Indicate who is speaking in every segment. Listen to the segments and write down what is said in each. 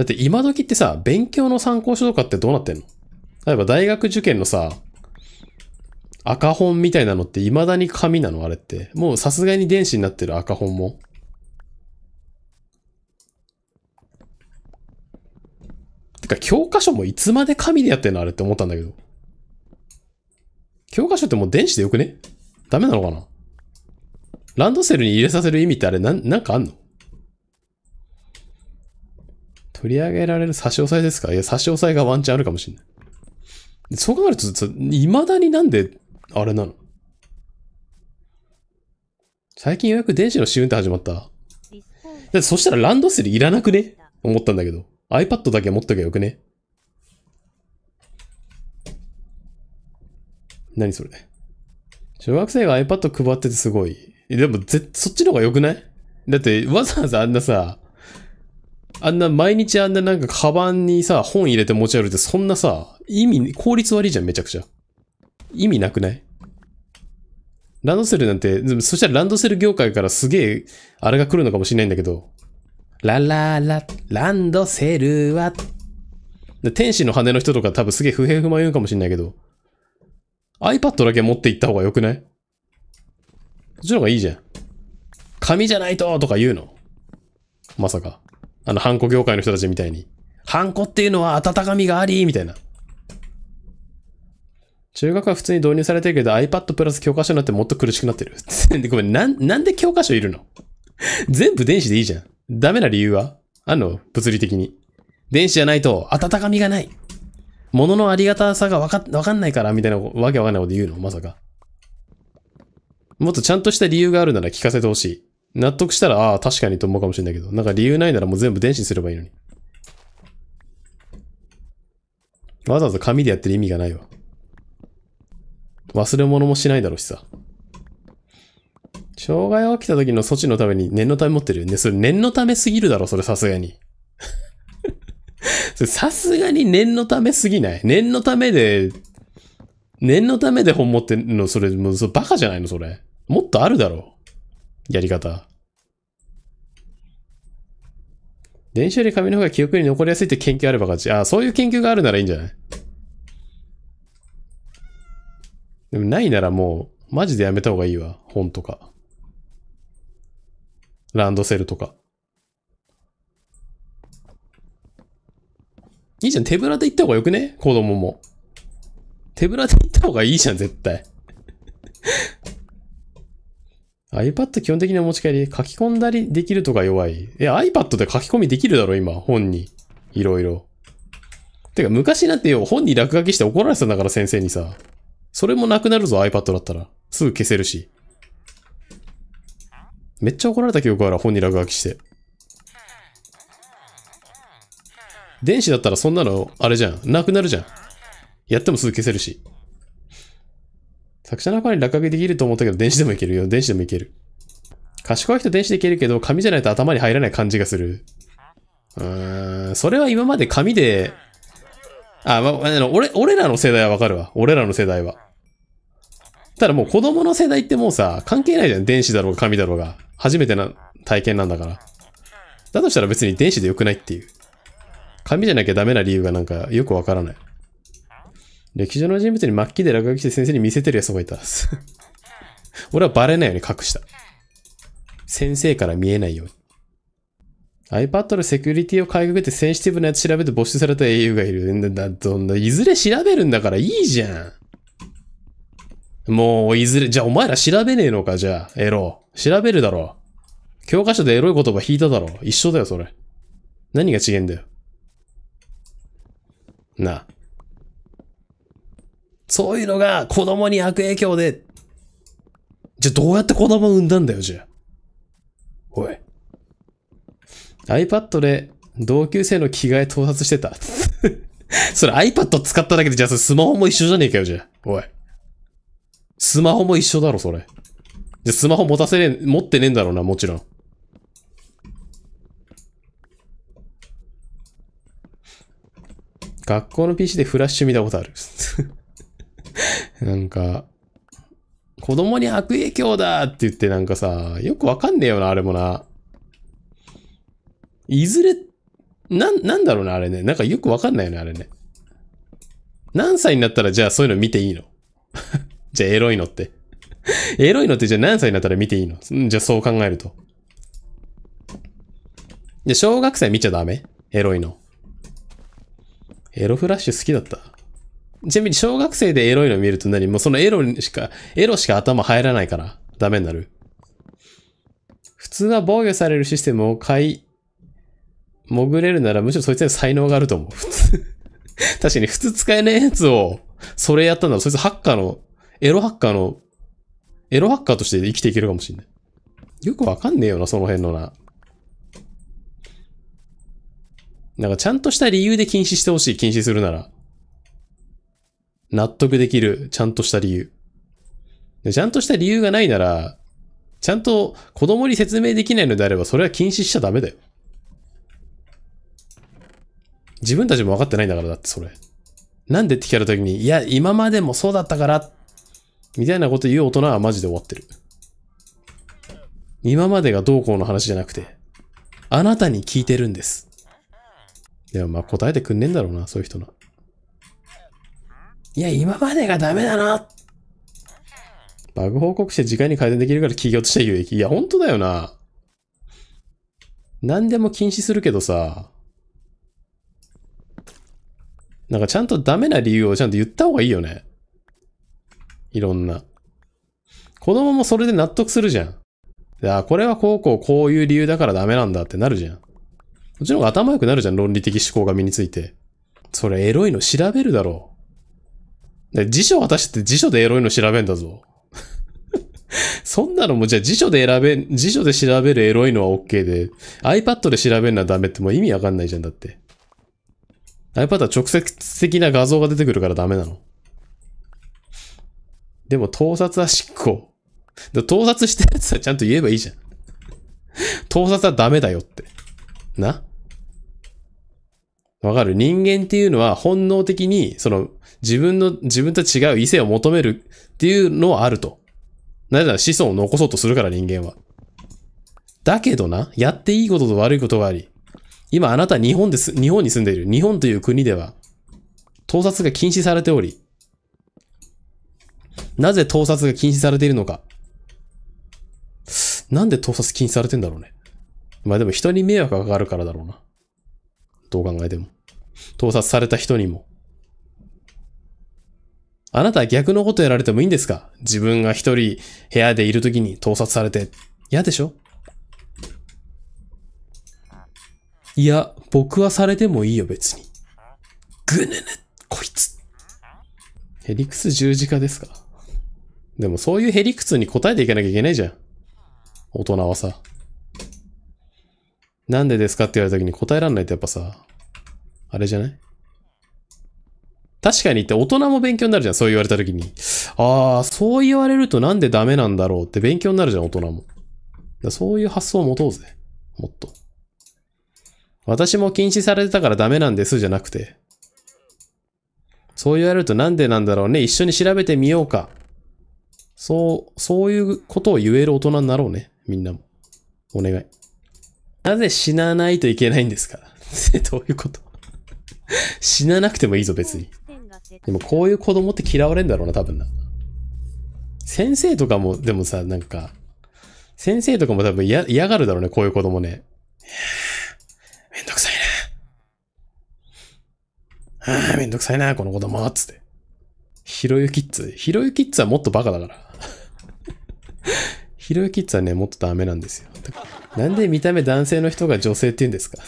Speaker 1: だって今時ってさ、勉強の参考書とかってどうなってんの例えば大学受験のさ、赤本みたいなのって未だに紙なのあれって。もうさすがに電子になってる赤本も。てか、教科書もいつまで紙でやってんのあれって思ったんだけど。教科書ってもう電子でよくねダメなのかなランドセルに入れさせる意味ってあれなん、なんかあんの取り上げられる差し押さえですかいや、差し押さえがワンチャンあるかもしれない。そう考えると、いまだになんで、あれなの最近ようやく電子の試運転始まった。だってそしたらランドセルいらなくね思ったんだけど。iPad だけ持っときゃよくね何それ小学生が iPad 配っててすごい。でも、ぜ、そっちの方がよくないだって、わざわざあんなさ、あんな、毎日あんななんか、カバンにさ、本入れて持ち歩いて、そんなさ、意味、効率悪いじゃん、めちゃくちゃ。意味なくないランドセルなんて、そしたらランドセル業界からすげえ、あれが来るのかもしれないんだけど、ラララ、ランドセルは、天使の羽の人とか多分すげえ不平不満言うかもしれないけど、iPad だけ持って行った方が良くないそっちの方がいいじゃん。紙じゃないととか言うのまさか。あの、ハンコ業界の人たちみたいに。ハンコっていうのは温かみがあり、みたいな。中学は普通に導入されてるけど iPad プラス教科書になってもっと苦しくなってる。ごめん、なん、なんで教科書いるの全部電子でいいじゃん。ダメな理由はあの、物理的に。電子じゃないと温かみがない。物のありがたさがわか、わかんないから、みたいなわけわかんないこと言うのまさか。もっとちゃんとした理由があるなら聞かせてほしい。納得したら、ああ、確かにと思うかもしれないけど、なんか理由ないならもう全部電子にすればいいのに。わざわざ紙でやってる意味がないわ。忘れ物もしないだろうしさ。障害が起きた時の措置のために念のため持ってるよね。それ念のためすぎるだろ、それさすがに。それさすがに念のためすぎない念のためで、念のためで本持ってんの、それ、もうそバカじゃないの、それ。もっとあるだろう。やり方。電子より紙の方が記憶に残りやすいって研究あれば勝ち。ああ、そういう研究があるならいいんじゃないでもないならもう、マジでやめた方がいいわ。本とか。ランドセルとか。いいじゃん。手ぶらで行った方がよくね子供も。手ぶらで行った方がいいじゃん、絶対。iPad 基本的な持ち帰り、書き込んだりできるとか弱い。いや、iPad で書き込みできるだろ、今、本に。いろいろ。てか、昔なんてよ、本に落書きして怒られてたんだから、先生にさ。それもなくなるぞ、iPad だったら。すぐ消せるし。めっちゃ怒られた記憶ある、本に落書きして。電子だったらそんなの、あれじゃん。なくなるじゃん。やってもすぐ消せるし。作者の中に落書きできると思ったけど、電子でもいけるよ。電子でもいける。賢い人電子でいけるけど、紙じゃないと頭に入らない感じがする。うーん、それは今まで紙で、あ、ま、あの、俺、俺らの世代はわかるわ。俺らの世代は。ただもう子供の世代ってもうさ、関係ないじゃん。電子だろうが紙だろうが。初めてな体験なんだから。だとしたら別に電子でよくないっていう。紙じゃなきゃダメな理由がなんかよくわからない。歴史上の人物に末期で落書きして先生に見せてるやついえた。俺はバレないように隠した。先生から見えないように。iPad のセキュリティをか革ぐってセンシティブなやつ調べて募集された英雄がいる。だ、どんな、いずれ調べるんだからいいじゃん。もう、いずれ、じゃあお前ら調べねえのか、じゃあ、エロ。調べるだろう。教科書でエロい言葉引いただろう。一緒だよ、それ。何が違えんだよ。なあ。そういうのが子供に悪影響で、じゃあどうやって子供産んだんだよ、じゃあ。おい。iPad で同級生の着替え盗撮してた。それ iPad 使っただけで、じゃあそれスマホも一緒じゃねえかよ、じゃあ。おい。スマホも一緒だろ、それ。じゃ、スマホ持たせねえ、持ってねえんだろうな、もちろん。学校の PC でフラッシュ見たことある なんか、子供に悪影響だって言ってなんかさ、よくわかんねえよな、あれもな。いずれ、な、なんだろうな、あれね。なんかよくわかんないよね、あれね。何歳になったらじゃあそういうの見ていいの じゃあエロいのってエロいのってじゃあ何歳になったら見ていいのじゃあそう考えると。じゃあ小学生見ちゃダメエロいの。エロフラッシュ好きだった。ちなみに小学生でエロいの見ると何もうそのエロにしか、エロしか頭入らないからダメになる。普通は防御されるシステムを買い、潜れるならむしろそいつに才能があると思う。普 通確かに普通使えないやつを、それやったんだろ。そいつハッカーの、エロハッカーの、エロハッカーとして生きていけるかもしれない。よくわかんねえよな、その辺のな。なんかちゃんとした理由で禁止してほしい。禁止するなら。納得できる、ちゃんとした理由。ちゃんとした理由がないなら、ちゃんと子供に説明できないのであれば、それは禁止しちゃダメだよ。自分たちも分かってないんだから、だってそれ。なんでって聞かれた時に、いや、今までもそうだったから、みたいなこと言う大人はマジで終わってる。今までがどうこうの話じゃなくて、あなたに聞いてるんです。でもまあ答えてくんねえんだろうな、そういう人な。いや、今までがダメだな。バグ報告して時間に改善できるから企業として有益。いや、本当だよな。何でも禁止するけどさ。なんかちゃんとダメな理由をちゃんと言った方がいいよね。いろんな。子供もそれで納得するじゃん。いや、これはこうこうこういう理由だからダメなんだってなるじゃん。こっちの方が頭良くなるじゃん、論理的思考が身について。それエロいの調べるだろう。辞書渡して辞書でエロいの調べんだぞ。そんなのもじゃあ辞書で選べ、辞書で調べるエロいのは OK で、iPad で調べるのはダメってもう意味わかんないじゃんだって。iPad は直接的な画像が出てくるからダメなの。でも盗撮は執行。盗撮したやつはちゃんと言えばいいじゃん。盗撮はダメだよって。なわかる人間っていうのは本能的に、その、自分の、自分と違う異性を求めるっていうのはあると。なぜなら子孫を残そうとするから人間は。だけどな、やっていいことと悪いことがあり、今あなた日本です、日本に住んでいる、日本という国では、盗撮が禁止されており、なぜ盗撮が禁止されているのか。なんで盗撮禁止されてんだろうね。まあでも人に迷惑がかかるからだろうな。どう考えても。盗撮された人にも。あなたは逆のことやられてもいいんですか自分が一人部屋でいるときに盗撮されて。嫌でしょいや、僕はされてもいいよ別に。ぐぬぬ、こいつ。ヘリクス十字架ですかでもそういうヘリクスに答えていかなきゃいけないじゃん。大人はさ。なんでですかって言われた時に答えられないとやっぱさ、あれじゃない確かにって大人も勉強になるじゃん、そう言われた時に。ああ、そう言われるとなんでダメなんだろうって勉強になるじゃん、大人も。だそういう発想を持とうぜ。もっと。私も禁止されてたからダメなんですじゃなくて。そう言われるとなんでなんだろうね。一緒に調べてみようか。そう、そういうことを言える大人になろうね。みんなも。お願い。なぜ死なないといけないんですか どういうこと死ななくてもいいぞ、別に。でもこういう子供って嫌われんだろうな、多分な。先生とかも、でもさ、なんか、先生とかも多分嫌がるだろうね、こういう子供ね。めんどくさいな。ああ、めんどくさいな、この子供、つって。ひろゆきっつ。ひろゆきっつはもっとバカだから。ヒロユキッズはね、もっとダメなんですよ。なんで見た目男性の人が女性って言うんですか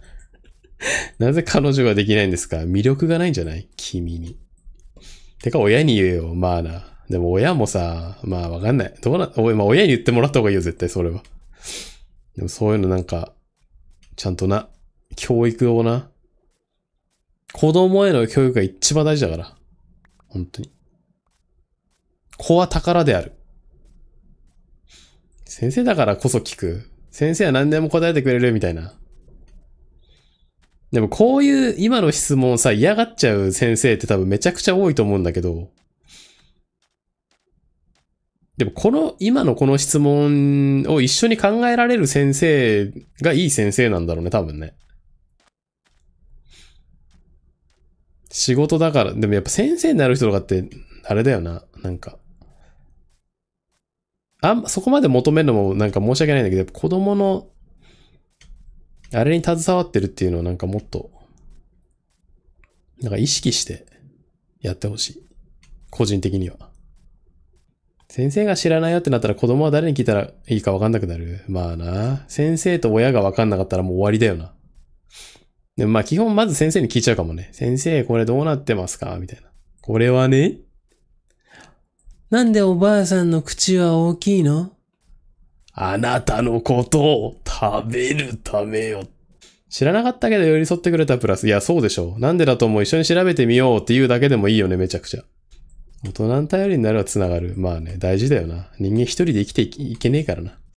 Speaker 1: なぜ彼女ができないんですか魅力がないんじゃない君に。てか親に言えよ、まあな。でも親もさ、まあわかんない。どうな、おまあ、親に言ってもらった方がいいよ、絶対それは。でもそういうのなんか、ちゃんとな、教育をな、子供への教育が一番大事だから。本当に。子は宝である。先生だからこそ聞く。先生は何でも答えてくれるみたいな。でもこういう今の質問さ、嫌がっちゃう先生って多分めちゃくちゃ多いと思うんだけど、でもこの、今のこの質問を一緒に考えられる先生がいい先生なんだろうね、多分ね。仕事だから、でもやっぱ先生になる人とかって、あれだよな、なんか。あん、そこまで求めるのもなんか申し訳ないんだけど、やっぱ子供の、あれに携わってるっていうのはなんかもっと、なんか意識してやってほしい。個人的には。先生が知らないよってなったら子供は誰に聞いたらいいかわかんなくなる。まあな。先生と親がわかんなかったらもう終わりだよな。でもまあ基本まず先生に聞いちゃうかもね。先生これどうなってますかみたいな。これはね、なんでおばあさんの口は大きいのあなたのことを食べるためよ。知らなかったけど寄り添ってくれたプラス。いや、そうでしょう。なんでだと思う一緒に調べてみようっていうだけでもいいよね、めちゃくちゃ。大人の頼りになるは繋がる。まあね、大事だよな。人間一人で生きていけねえからな。